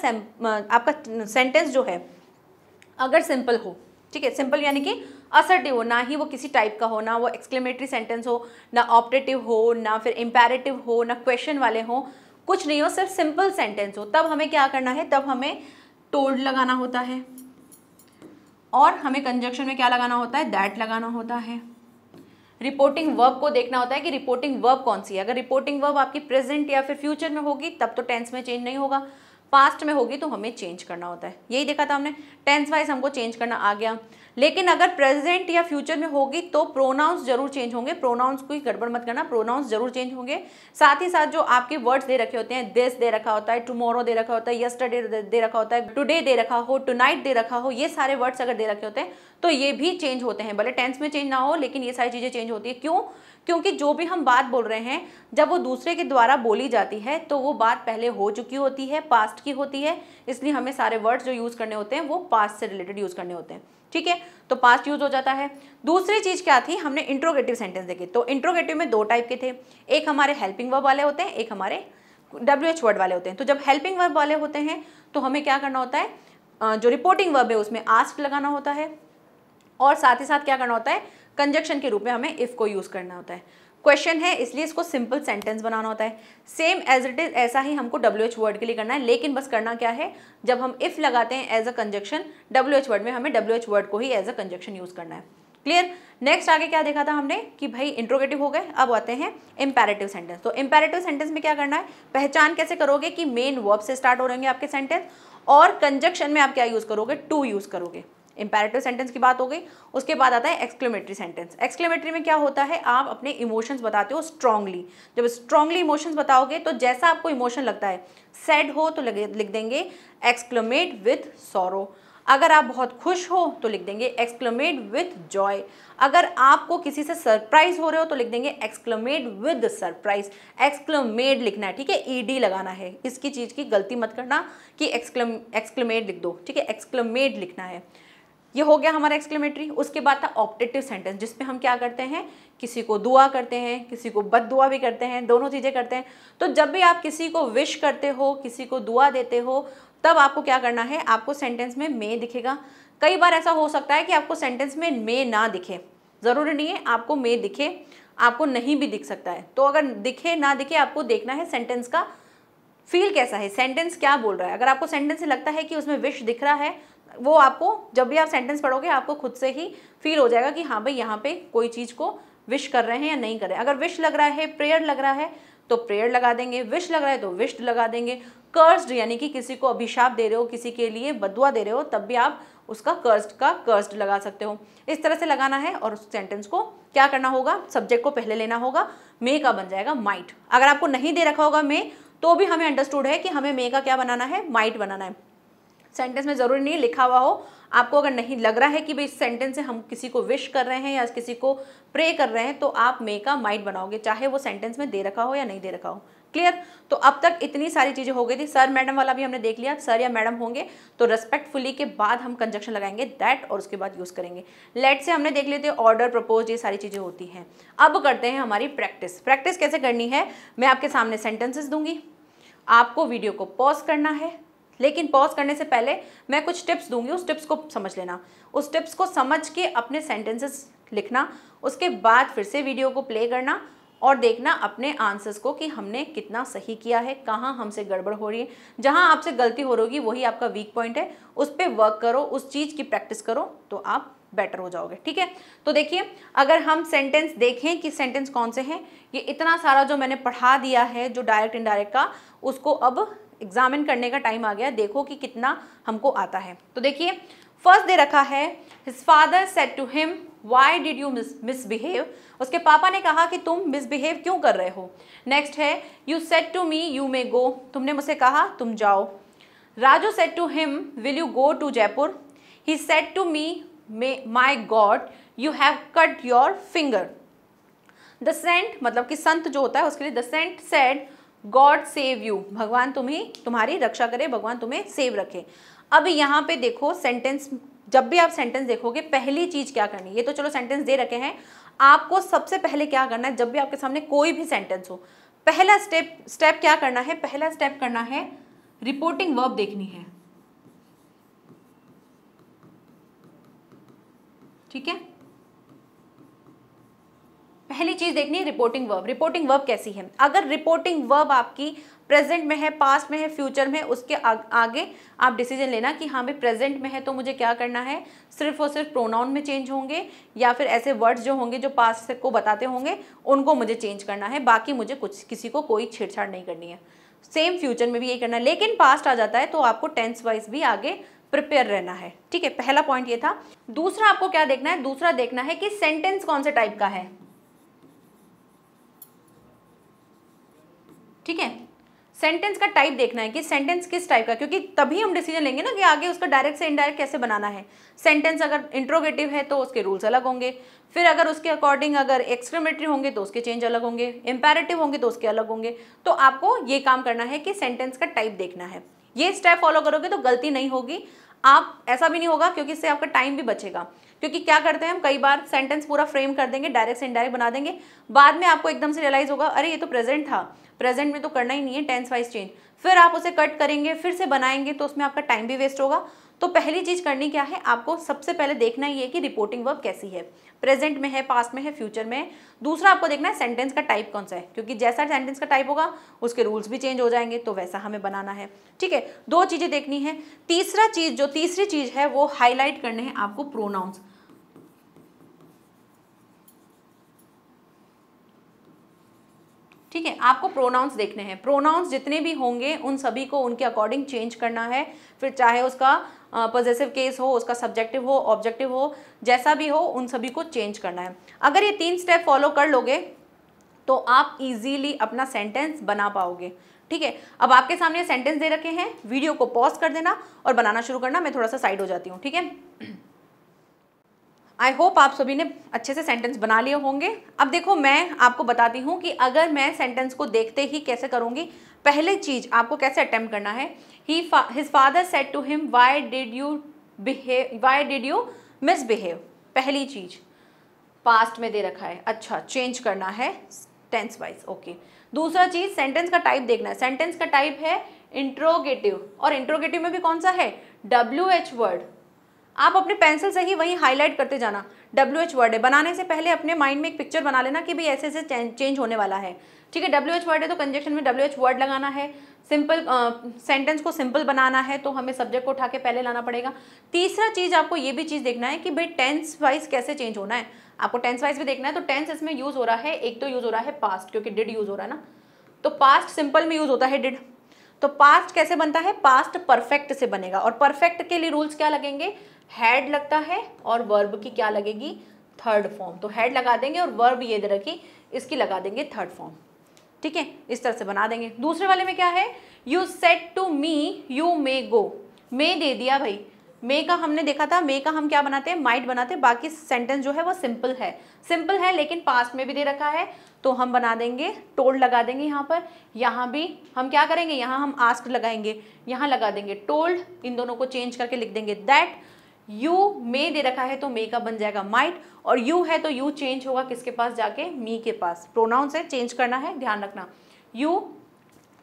आपका सेंटेंस जो है अगर सिंपल हो ठीक है सिंपल यानी कि असर्टिव हो ना ही वो किसी टाइप का हो ना वो एक्सक्लेमेटरी सेंटेंस हो ना ऑपरेटिव हो ना फिर इम्पेरेटिव हो ना क्वेश्चन वाले हो कुछ नहीं हो सिर्फ सिंपल सेंटेंस हो तब हमें क्या करना है तब हमें टोल्ड लगाना होता है और हमें कंजक्शन में क्या लगाना होता है दैट लगाना होता है रिपोर्टिंग वर्ब को देखना होता है कि रिपोर्टिंग वर्ब कौन सी है अगर रिपोर्टिंग वर्ब आपकी प्रेजेंट या फिर फ्यूचर में होगी तब तो टेंस में चेंज नहीं होगा पास्ट में होगी तो हमें चेंज करना होता है यही देखा था हमने टेंस वाइज हमको चेंज करना आ गया लेकिन अगर प्रेजेंट या फ्यूचर में होगी तो प्रोनाउंस जरूर चेंज होंगे प्रोनाउंस को ही गड़बड़ मत करना प्रोनाउंस जरूर चेंज होंगे साथ ही साथ जो आपके वर्ड्स दे रखे होते हैं दिस दे रखा होता है टुमोरो दे रखा होता है यस्टरडे दे रखा होता है टुडे दे रखा हो टुनाइट दे रखा हो ये सारे वर्ड्स अगर दे रखे होते हैं तो ये भी चेंज होते हैं भले टेंस में चेंज ना हो लेकिन ये सारी चीज़ें चेंज होती है क्यों क्योंकि जो भी हम बात बोल रहे हैं जब वो दूसरे के द्वारा बोली जाती है तो वो बात पहले हो चुकी होती है पास्ट की होती है इसलिए हमें सारे वर्ड्स जो यूज़ करने होते हैं वो पास्ट से रिलेटेड यूज़ करने होते हैं ठीक है तो पास्ट यूज हो जाता है दूसरी चीज क्या थी हमने इंट्रोगेटिव सेंटेंस देखे तो इंट्रोगेटिव में दो टाइप के थे एक हमारे हेल्पिंग वर्ब वाले होते हैं एक हमारे डब्ल्यू एच वर्ड वाले होते हैं तो जब हेल्पिंग वर्ब वाले होते हैं तो हमें क्या करना होता है जो रिपोर्टिंग वर्ब है उसमें आस्क लगाना होता है और साथ ही साथ क्या करना होता है कंजक्शन के रूप में हमें इफ़ को यूज़ करना होता है क्वेश्चन है इसलिए इसको सिंपल सेंटेंस बनाना होता है सेम एज इट इज ऐसा ही हमको डब्ल्यू एच वर्ड के लिए करना है लेकिन बस करना क्या है जब हम इफ लगाते हैं as a conjunction W H word में हमें डब्ल्यू एच वर्ड को ही एज अ कंजक्शन यूज करना है क्लियर नेक्स्ट आगे क्या देखा था हमने कि भाई इंट्रोगेटिव हो गए अब आते हैं इंपेरेटिव सेंटेंस तो इंपेरेटिव सेंटेंस में क्या करना है पहचान कैसे करोगे कि मेन वर्ब से स्टार्ट हो हैं आपके सेंटेंस और कंजक्शन में आप क्या यूज़ करोगे टू यूज़ करोगे इंपेरेटिव सेंटेंस की बात हो गई उसके बाद आता है एक्सक्लेमेटरी सेंटेंस एक्सक्लेमेटरी में क्या होता है आप अपने इमोशंस बताते हो स्ट्रांगली जब स्ट्रांगली इमोशंस बताओगे तो जैसा आपको इमोशन लगता है सैड हो तो लगे, लिख देंगे एक्सक्लेमेट विथ सोरो अगर आप बहुत खुश हो तो लिख देंगे एक्सक्लेमेट विथ जॉय अगर आपको किसी से सरप्राइज हो रहे हो तो लिख देंगे एक्सक्लेमेट विद सरप्राइज एक्सक्लेमेट लिखना है ठीक है ईडी e लगाना है इसकी चीज़ की गलती मत करना कि एक्सक्लेम एक्सक्लेमेट लिख दो ठीक है एक्सक्लेमेट लिखना है ये हो गया हमारा एक्सक्लेमेटरी उसके बाद था ऑप्टेटिव सेंटेंस जिसमें हम क्या करते हैं किसी को दुआ करते हैं किसी को बद दुआ भी करते हैं दोनों चीज़ें करते हैं तो जब भी आप किसी को विश करते हो किसी को दुआ देते हो तब आपको क्या करना है आपको सेंटेंस में मे दिखेगा कई बार ऐसा हो सकता है कि आपको सेंटेंस में मे ना दिखे ज़रूरी नहीं है आपको मे दिखे आपको नहीं भी दिख सकता है तो अगर दिखे ना दिखे आपको देखना है सेंटेंस का फील कैसा है सेंटेंस क्या बोल रहा है अगर आपको सेंटेंस से लगता है कि उसमें विश दिख रहा है वो आपको जब भी आप सेंटेंस पढ़ोगे आपको खुद से ही फील हो जाएगा कि हाँ भाई यहाँ पे कोई चीज़ को विश कर रहे हैं या नहीं कर रहे हैं अगर विश लग रहा है प्रेयर लग रहा है तो प्रेयर लगा देंगे विश लग रहा है तो विश्ड लगा देंगे कर्स्ड यानी कि किसी को अभिशाप दे रहे हो किसी के लिए बदुआ दे रहे हो तब भी आप उसका कर्स्ड का कर्स्ड लगा सकते हो इस तरह से लगाना है और उस सेंटेंस को क्या करना होगा सब्जेक्ट को पहले लेना होगा मे का बन जाएगा माइट अगर आपको नहीं दे रखा होगा मे तो भी हमें अंडरस्टूड है कि हमें मे का क्या बनाना है माइट बनाना है सेंटेंस में ज़रूरी नहीं लिखा हुआ हो आपको अगर नहीं लग रहा है कि भाई इस सेंटेंस से हम किसी को विश कर रहे हैं या किसी को प्रे कर रहे हैं तो आप मे का माइंड बनाओगे चाहे वो सेंटेंस में दे रखा हो या नहीं दे रखा हो क्लियर तो अब तक इतनी सारी चीज़ें हो गई थी सर मैडम वाला भी हमने देख लिया सर या मैडम होंगे तो रेस्पेक्टफुली के बाद हम कंजक्शन लगाएंगे दैट और उसके बाद यूज़ करेंगे लेट से हमने देख लेते ऑर्डर प्रपोज ये सारी चीज़ें होती हैं अब करते हैं हमारी प्रैक्टिस प्रैक्टिस कैसे करनी है मैं आपके सामने सेंटेंसेस दूंगी आपको वीडियो को पॉज करना है लेकिन पॉज करने से पहले मैं कुछ टिप्स दूंगी उस टिप्स को समझ लेना उस टिप्स को समझ के अपने सेंटेंसेस लिखना उसके बाद फिर से वीडियो को प्ले करना और देखना अपने आंसर्स को कि हमने कितना सही किया है कहाँ हमसे गड़बड़ हो रही है जहाँ आपसे गलती हो रही वही आपका वीक पॉइंट है उस पर वर्क करो उस चीज़ की प्रैक्टिस करो तो आप बेटर हो जाओगे ठीक है तो देखिए अगर हम सेंटेंस देखें कि सेंटेंस कौन से हैं ये इतना सारा जो मैंने पढ़ा दिया है जो डायरेक्ट इनडायरेक्ट का उसको अब एग्जामिन करने का टाइम आ गया देखो कि कितना हमको आता है तो देखिए फर्स्ट दे रखा है his father said to him why did you misbehave उसके पापा ने कहा कि तुम मिसबिहेव क्यों कर रहे हो नेक्स्ट है you said to me you may go तुमने मुझसे कहा तुम जाओ Raju said to him will you go to Jaipur he said to me may my God you have cut your finger the saint मतलब कि संत जो होता है उसके लिए the saint said God save you भगवान तुम्हें तुम्हारी रक्षा करे भगवान तुम्हें सेव रखे अब यहाँ पे देखो सेंटेंस जब भी आप सेंटेंस देखोगे पहली चीज़ क्या करनी ये तो चलो सेंटेंस दे रखे हैं आपको सबसे पहले क्या करना है जब भी आपके सामने कोई भी सेंटेंस हो पहला स्टेप स्टेप क्या करना है पहला स्टेप करना है रिपोर्टिंग वर्ब देखनी है ठीक है पहली चीज देखनी है रिपोर्टिंग वर्ब रिपोर्टिंग वर्ब कैसी है अगर रिपोर्टिंग वर्ब आपकी प्रेजेंट में है पास्ट में है फ्यूचर में उसके आगे आप डिसीजन लेना कि हाँ भाई प्रेजेंट में है तो मुझे क्या करना है सिर्फ और सिर्फ प्रोनाउन में चेंज होंगे या फिर ऐसे वर्ड्स जो होंगे जो पास्ट को बताते होंगे उनको मुझे चेंज करना है बाकी मुझे कुछ किसी को कोई छेड़छाड़ नहीं करनी है सेम फ्यूचर में भी यही करना है लेकिन पास्ट आ जाता है तो आपको टेंस वाइज भी आगे प्रिपेयर रहना है ठीक है पहला पॉइंट ये था दूसरा आपको क्या देखना है दूसरा देखना है कि सेंटेंस कौन से टाइप का है ठीक है सेंटेंस का टाइप देखना है कि सेंटेंस किस टाइप का क्योंकि तभी हम डिसीजन लेंगे ना कि आगे उसका डायरेक्ट से इनडायरेक्ट कैसे बनाना है सेंटेंस अगर इंट्रोगेटिव है तो उसके रूल्स अलग होंगे फिर अगर उसके अकॉर्डिंग अगर एक्सक्लेमेटरी होंगे तो उसके चेंज अलग होंगे इंपेरेटिव होंगे तो उसके अलग होंगे तो आपको ये काम करना है कि सेंटेंस का टाइप देखना है ये स्टेप फॉलो करोगे तो गलती नहीं होगी आप ऐसा भी नहीं होगा क्योंकि इससे आपका टाइम भी बचेगा क्योंकि क्या करते हैं हम कई बार सेंटेंस पूरा फ्रेम कर देंगे डायरेक्ट से इनडायरेक्ट बना देंगे बाद में आपको एकदम से रियलाइज होगा अरे ये तो प्रेजेंट था प्रेजेंट में तो करना ही नहीं है टेंस वाइज चेंज फिर आप उसे कट करेंगे फिर से बनाएंगे तो उसमें आपका टाइम भी वेस्ट होगा तो पहली चीज़ करनी क्या है आपको सबसे पहले देखना ही है कि रिपोर्टिंग वर्क कैसी है प्रेजेंट में है पास्ट में है फ्यूचर में है दूसरा आपको देखना है सेंटेंस का टाइप कौन सा है क्योंकि जैसा सेंटेंस का टाइप होगा उसके रूल्स भी चेंज हो जाएंगे तो वैसा हमें बनाना है ठीक है दो चीज़ें देखनी है तीसरा चीज़ जो तीसरी चीज़ है वो हाईलाइट करने हैं आपको प्रोनाउंस ठीक है आपको प्रोनाउंस देखने हैं प्रोनाउंस जितने भी होंगे उन सभी को उनके अकॉर्डिंग चेंज करना है फिर चाहे उसका पॉजिटिव uh, केस हो उसका सब्जेक्टिव हो ऑब्जेक्टिव हो जैसा भी हो उन सभी को चेंज करना है अगर ये तीन स्टेप फॉलो कर लोगे तो आप इजीली अपना सेंटेंस बना पाओगे ठीक है अब आपके सामने सेंटेंस दे रखे हैं वीडियो को पॉज कर देना और बनाना शुरू करना मैं थोड़ा सा साइड हो जाती हूँ ठीक है आई होप आप सभी ने अच्छे से सेंटेंस बना लिए होंगे अब देखो मैं आपको बताती हूँ कि अगर मैं सेंटेंस को देखते ही कैसे करूँगी पहले चीज़ आपको कैसे अटैम्प्ट करना है he his father said to him why did you behave why did you misbehave पहली चीज़ पास्ट में दे रखा है अच्छा चेंज करना है टेंस वाइज ओके दूसरा चीज़ सेंटेंस का टाइप देखना है सेंटेंस का टाइप है इंट्रोगेटिव और इंट्रोगेटिव में भी कौन सा है डब्ल्यू एच वर्ड आप अपने पेंसिल से ही वहीं हाईलाइट करते जाना डब्ल्यू एच वर्ड है बनाने से पहले अपने माइंड में एक पिक्चर बना लेना कि भाई ऐसे ऐसे चेंज होने वाला है ठीक है डब्ल्यू एच वर्ड है तो कंजेक्शन में डब्ल्यू एच वर्ड लगाना है सिंपल सेंटेंस को सिंपल बनाना है तो हमें सब्जेक्ट को उठा के पहले लाना पड़ेगा तीसरा चीज़ आपको ये भी चीज़ देखना है कि भाई टेंस वाइज कैसे चेंज होना है आपको टेंस वाइज भी देखना है तो टेंस इसमें यूज़ हो रहा है एक तो यूज़ हो रहा है पास्ट क्योंकि डिड यूज़ हो रहा है ना तो पास्ट सिंपल में यूज़ होता है डिड तो पास्ट कैसे बनता है पास्ट परफेक्ट से बनेगा और परफेक्ट के लिए रूल्स क्या लगेंगे हेड लगता है और वर्ब की क्या लगेगी थर्ड फॉर्म तो हैड लगा देंगे और वर्ब ये दे रखी इसकी लगा देंगे थर्ड फॉर्म ठीक है इस तरह से बना देंगे दूसरे वाले में क्या है you said to me you may go may दे दिया भाई मे का हमने देखा था मे का हम क्या बनाते हैं माइट बनाते हैं बाकी सेंटेंस जो है वो सिंपल है सिंपल है लेकिन पास्ट में भी दे रखा है तो हम बना देंगे टोल्ड लगा देंगे यहाँ पर यहाँ भी हम क्या करेंगे यहाँ हम आस्क लगाएंगे यहाँ लगा देंगे टोल्ड इन दोनों को चेंज करके लिख देंगे दैट यू मे दे रखा है तो मे का बन जाएगा माइट और यू है तो यू चेंज होगा किसके पास जाके मी के पास प्रोनाउंस है चेंज करना है ध्यान रखना यू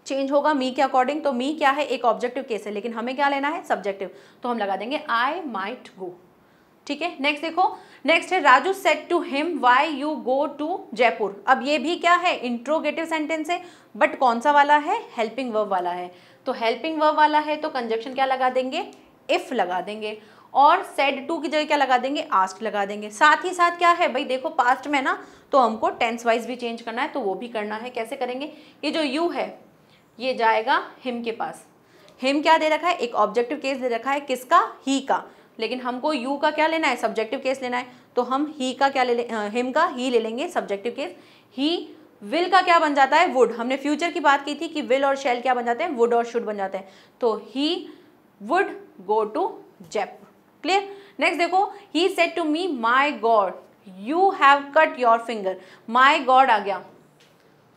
चेंज होगा मी के अकॉर्डिंग तो मी क्या है एक ऑब्जेक्टिव केस है लेकिन हमें क्या लेना है सब्जेक्टिव तो हम लगा देंगे आई माइट गो ठीक है नेक्स्ट देखो नेक्स्ट है Raju said to him why you go to Jaipur अब ये भी क्या है इंट्रोगेटिव सेंटेंस है बट कौन सा वाला है हेल्पिंग वर्ब वाला है तो हेल्पिंग वर्ब वाला है तो कंजक्शन क्या लगा देंगे इफ़ लगा देंगे और सेड टू की जगह क्या लगा देंगे आस्ट लगा देंगे साथ ही साथ क्या है भाई देखो पास्ट में ना तो हमको टेंस वाइज भी चेंज करना है तो वो भी करना है कैसे करेंगे ये जो यू है ये जाएगा हिम के पास हिम क्या दे रखा है एक ऑब्जेक्टिव केस दे रखा है किसका ही का लेकिन हमको यू का क्या लेना है सब्जेक्टिव केस लेना है तो हम ही का क्या ले, ले हिम का ही ले लेंगे सब्जेक्टिव केस ही विल का क्या बन जाता है वुड हमने फ्यूचर की बात की थी कि विल और शेल क्या बन जाते हैं वुड और शुड बन जाते हैं तो he would go to Jaipur clear next देखो he said to me my God you have cut your finger my God आ गया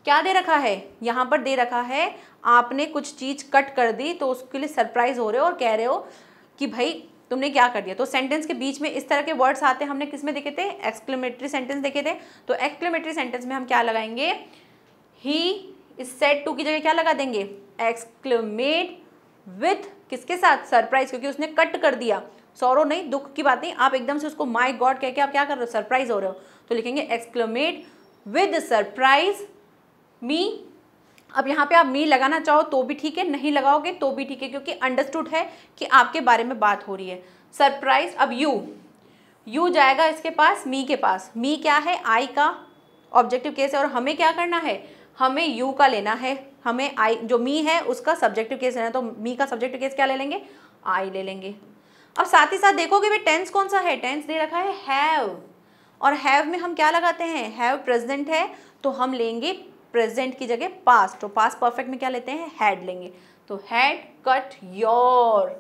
क्या दे रखा है यहाँ पर दे रखा है आपने कुछ चीज़ कट कर दी तो उसके लिए सरप्राइज हो रहे हो और कह रहे हो कि भाई तुमने क्या कर दिया तो सेंटेंस के बीच में इस तरह के वर्ड्स आते हैं हमने किस में देखे थे एक्सक्लेमेटरी सेंटेंस देखे थे तो एक्सक्लेमेटरी सेंटेंस में हम क्या लगाएंगे ही इस सेट टू की जगह क्या लगा देंगे एक्सक्लेमेट विथ किसके साथ सरप्राइज क्योंकि उसने कट कर दिया सौरव नहीं दुख की बात नहीं आप एकदम से उसको माई गॉड कह के आप क्या कर रहे हो सरप्राइज हो रहे हो तो लिखेंगे एक्सक्लेमेट विद सरप्राइज मी अब यहाँ पे आप मी लगाना चाहो तो भी ठीक है नहीं लगाओगे तो भी ठीक है क्योंकि अंडरस्टूड है कि आपके बारे में बात हो रही है सरप्राइज अब यू यू जाएगा इसके पास मी के पास मी क्या है आई का ऑब्जेक्टिव केस है और हमें क्या करना है हमें यू का लेना है हमें आई जो मी है उसका सब्जेक्टिव केस लेना है तो मी का सब्जेक्टिव केस क्या ले लेंगे आई ले लेंगे अब साथ ही साथ देखोगे भाई टेंस कौन सा है टेंस दे रखा है हैव और हैव में हम क्या लगाते हैं हैव प्रेजेंट है तो हम लेंगे प्रेजेंट की जगह पास्ट तो पास्ट परफेक्ट में क्या लेते हैं हैड लेंगे तो हैड कट योर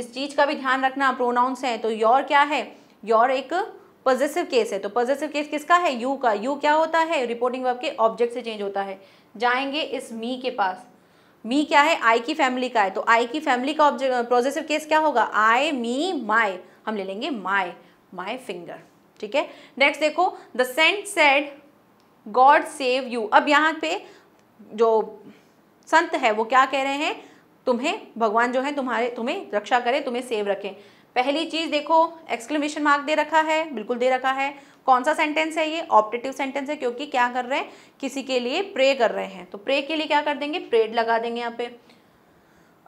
इस चीज़ का भी ध्यान रखना प्रोनाउंस तो है तो योर क्या है योर एक पॉजिटिव केस है तो पॉजिटिव केस किसका है यू का यू क्या होता है रिपोर्टिंग वर्ब के ऑब्जेक्ट से चेंज होता है जाएंगे इस मी के पास मी क्या है आई की फैमिली का है तो आई की फैमिली का ऑब्जेक्ट पॉजिटिव केस क्या होगा आई मी माई हम ले लेंगे माई माई फिंगर ठीक है नेक्स्ट देखो the saint said God save you अब यहाँ पे जो संत है वो क्या कह रहे हैं तुम्हें भगवान जो है तुम्हारे तुम्हें रक्षा करे तुम्हें सेव रखें पहली चीज़ देखो एक्सक्लेमेशन मार्क दे रखा है बिल्कुल दे रखा है कौन सा सेंटेंस है ये ऑप्टेटिव सेंटेंस है क्योंकि क्या कर रहे हैं किसी के लिए प्रे कर रहे हैं तो प्रे के लिए क्या कर देंगे प्रेड लगा देंगे यहाँ पे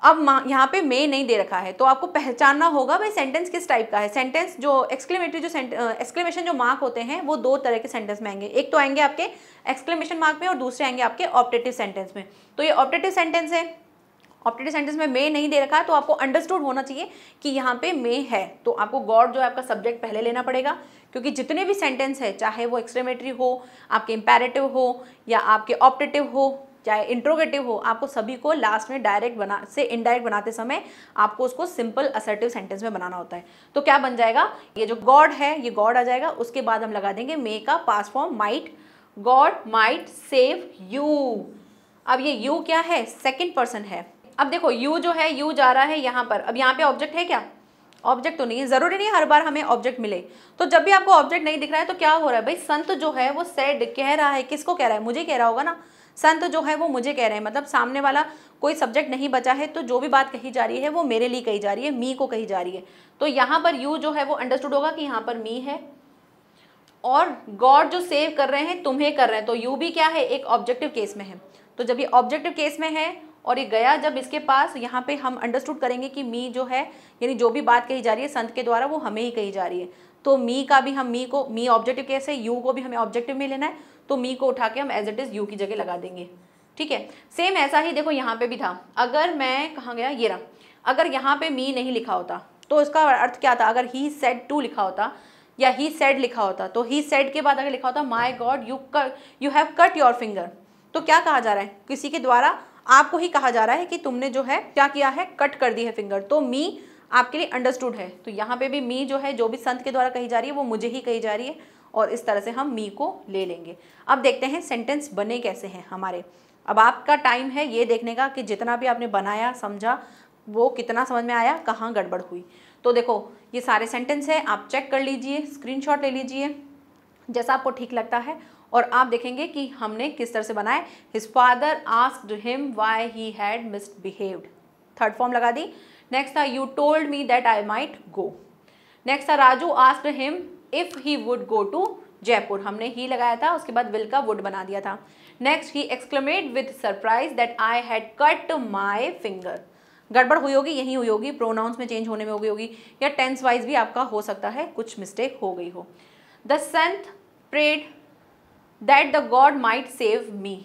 अब यहाँ पे मे नहीं दे रखा है तो आपको पहचानना होगा भाई सेंटेंस किस टाइप का है सेंटेंस जो एक्सक्लेमेटरी जो एक्सक्लेमेशन जो मार्क होते हैं वो दो तरह के सेंटेंस में आएंगे एक तो आएंगे आपके एक्सक्लेमेशन मार्क में और दूसरे आएंगे आपके ऑप्टेटिव सेंटेंस में तो ये ऑप्टेटिव सेंटेंस है ऑप्टेटिव सेंटेंस में मे नहीं दे रखा है तो आपको अंडरस्टूड होना चाहिए कि यहाँ पे मे है तो आपको गॉड जो है आपका सब्जेक्ट पहले लेना पड़ेगा क्योंकि जितने भी सेंटेंस है चाहे वो एक्सक्लेमेटरी हो आपके इंपेरेटिव हो या आपके ऑप्टेटिव हो चाहे इंट्रोगेटिव हो आपको सभी को लास्ट में डायरेक्ट बना से इनडायरेक्ट बनाते समय आपको उसको सिंपल असर्टिव सेंटेंस में बनाना होता है तो क्या बन जाएगा ये जो गॉड है ये गॉड आ जाएगा उसके बाद हम लगा देंगे मे का past form might God might save you अब ये यू क्या है सेकेंड पर्सन है अब देखो यू जो है यू जा रहा है यहाँ पर अब यहाँ पे ऑब्जेक्ट है क्या ऑब्जेक्ट तो नहीं है ज़रूरी नहीं हर बार हमें ऑब्जेक्ट मिले तो जब भी आपको ऑब्जेक्ट नहीं दिख रहा है तो क्या हो रहा है भाई संत जो है वो सेड कह रहा है किसको कह रहा है मुझे कह रहा होगा ना संत तो जो है वो मुझे कह रहे हैं मतलब सामने वाला कोई सब्जेक्ट नहीं बचा है तो जो भी बात कही जा रही है वो मेरे लिए कही जा रही है मी को कही जा रही है तो यहाँ पर यू जो है वो अंडरस्टूड होगा कि यहाँ पर मी है और गॉड जो सेव कर रहे हैं तुम्हें कर रहे हैं तो यू भी क्या है एक ऑब्जेक्टिव केस में है तो जब ये ऑब्जेक्टिव केस में है और ये गया जब इसके पास यहाँ पे हम अंडरस्टूड करेंगे कि मी जो है यानी जो भी बात कही जा रही है संत के द्वारा वो हमें ही कही जा रही है तो मी का भी हम मी को मी ऑब्जेक्टिव केस है यू को भी हमें ऑब्जेक्टिव में लेना है तो मी को उठा के हम एज इट इज़ यू की जगह लगा देंगे ठीक है सेम ऐसा ही देखो यहाँ पे भी था अगर मैं कहाँ गया ये रहा अगर यहाँ पे मी नहीं लिखा होता तो इसका अर्थ क्या था अगर ही सेड टू लिखा होता या ही सेड लिखा होता तो ही सेड के बाद अगर लिखा होता my God you cut you have cut your finger तो क्या कहा जा रहा है किसी के द्वारा आपको ही कहा जा रहा है कि तुमने जो है क्या किया है कट कर दी है फिंगर तो मी आपके लिए अंडरस्टूड है तो यहाँ पे भी मी जो है जो भी संत के द्वारा कही जा रही है वो मुझे ही कही जा रही है और इस तरह से हम मी को ले लेंगे अब देखते हैं सेंटेंस बने कैसे हैं हमारे अब आपका टाइम है ये देखने का कि जितना भी आपने बनाया समझा वो कितना समझ में आया कहाँ गड़बड़ हुई तो देखो ये सारे सेंटेंस हैं आप चेक कर लीजिए स्क्रीनशॉट ले लीजिए जैसा आपको ठीक लगता है और आप देखेंगे कि हमने किस तरह से बनाए his father asked him why he had behaved third form लगा दी नेक्स्ट था you told me that I might go next था Raju asked him if he would go to Jaipur हमने ही लगाया था उसके बाद विल का वुड बना दिया था next he exclaimed with surprise that I had cut my finger गड़बड़ हुई होगी यही हुई होगी प्रोनाउंस में चेंज होने में हो गई होगी या टेंस वाइज भी आपका हो सकता है कुछ मिस्टेक हो गई हो the saint prayed that the God might save me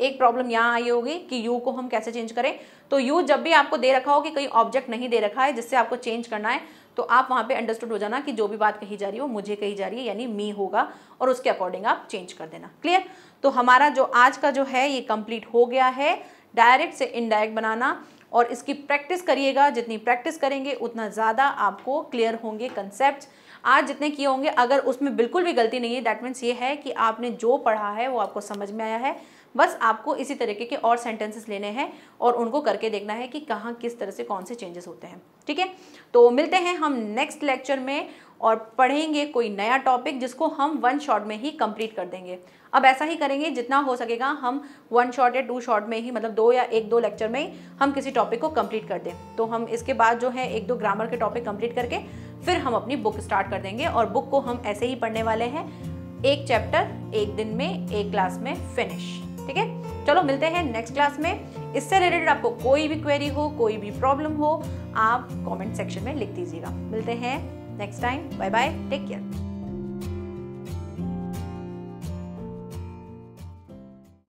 एक प्रॉब्लम यहाँ आई होगी कि यू को हम कैसे चेंज करें तो यू जब भी आपको दे रखा हो कि कहीं ऑब्जेक्ट नहीं दे रखा है जिससे आपको चेंज करना है तो आप वहाँ पे अंडरस्टूड हो जाना कि जो भी बात कही जा रही हो मुझे कही जा रही है यानी मी होगा और उसके अकॉर्डिंग आप चेंज कर देना क्लियर तो हमारा जो आज का जो है ये कंप्लीट हो गया है डायरेक्ट से इनडायरेक्ट बनाना और इसकी प्रैक्टिस करिएगा जितनी प्रैक्टिस करेंगे उतना ज़्यादा आपको क्लियर होंगे कंसेप्ट आज जितने किए होंगे अगर उसमें बिल्कुल भी गलती नहीं है दैट मीन्स ये है कि आपने जो पढ़ा है वो आपको समझ में आया है बस आपको इसी तरीके के और सेंटेंसेस लेने हैं और उनको करके देखना है कि कहाँ किस तरह से कौन से चेंजेस होते हैं ठीक है तो मिलते हैं हम नेक्स्ट लेक्चर में और पढ़ेंगे कोई नया टॉपिक जिसको हम वन शॉट में ही कंप्लीट कर देंगे अब ऐसा ही करेंगे जितना हो सकेगा हम वन शॉट या टू शॉट में ही मतलब दो या एक दो लेक्चर में ही हम किसी टॉपिक को कंप्लीट कर दें तो हम इसके बाद जो है एक दो ग्रामर के टॉपिक कंप्लीट करके फिर हम अपनी बुक स्टार्ट कर देंगे और बुक को हम ऐसे ही पढ़ने वाले हैं एक चैप्टर एक दिन में एक क्लास में फिनिश ठीक है चलो मिलते हैं नेक्स्ट क्लास में इससे रिलेटेड आपको कोई भी क्वेरी हो कोई भी प्रॉब्लम हो आप कमेंट सेक्शन में लिख दीजिएगा मिलते हैं next time bye bye take care